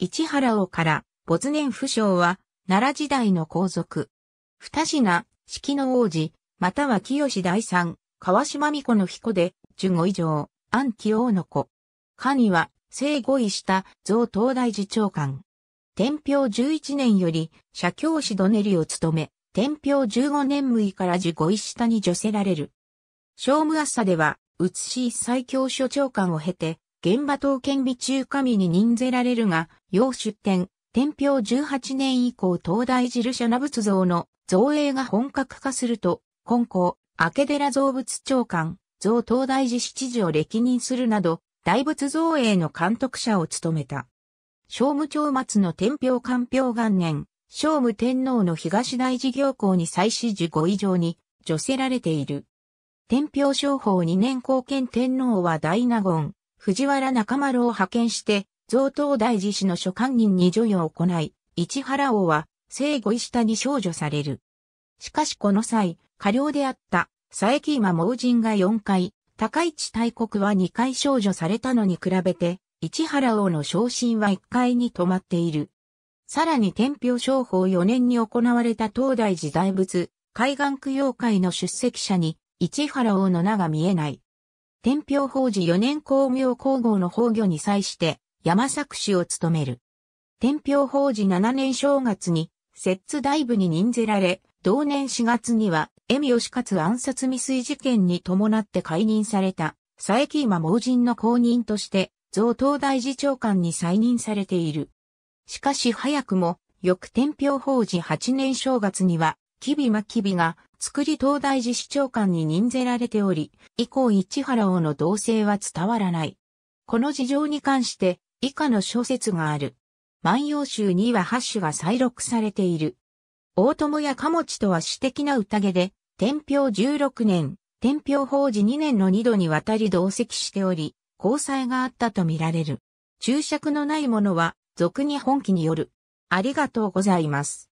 市原王から、没年不詳は、奈良時代の皇族。二品、式の王子、または清第三、川島美子の彦で、十五以上、安紀王の子。下には、聖五位下、増東大寺長官。天平十一年より、社教師ドネリを務め、天平十五年無位から十五位下に除せられる。聖武朝では、写し最強所長官を経て、現場刀剣美中神に任ぜられるが、要出展、天平18年以降東大寺社名仏像の造営が本格化すると、今後、明寺造物長官、造東大寺七寺を歴任するなど、大仏造営の監督者を務めた。聖武町末の天平官平元年、聖武天皇の東大寺行校に再始受5以上に、除せられている。天平商法2年後見天皇は大納言、藤原中丸を派遣して、贈答大寺氏の所管人に助与を行い、市原王は、生後下に少女される。しかしこの際、過料であった佐伯今盲人が4回、高市大国は2回少女されたのに比べて、市原王の昇進は1回に止まっている。さらに天平商法4年に行われた東大寺大仏、海岸供養会の出席者に、市原王の名が見えない。天平法事4年公明皇后の崩御に際して、山作氏を務める。天平法事7年正月に、摂津大部に任ぜられ、同年4月には、恵美義勝暗殺未遂事件に伴って解任された、佐伯今盲人の後任として、増東大次長官に再任されている。しかし早くも、翌天平法事8年正月には、吉備真備が作り東大寺市長官に任ぜられており、以降市原王の同性は伝わらない。この事情に関して以下の小説がある。万葉集には八首が再録されている。大友や貨持とは私的な宴で、天平16年、天平法事2年の2度にわたり同席しており、交際があったとみられる。注釈のないものは、俗に本気による。ありがとうございます。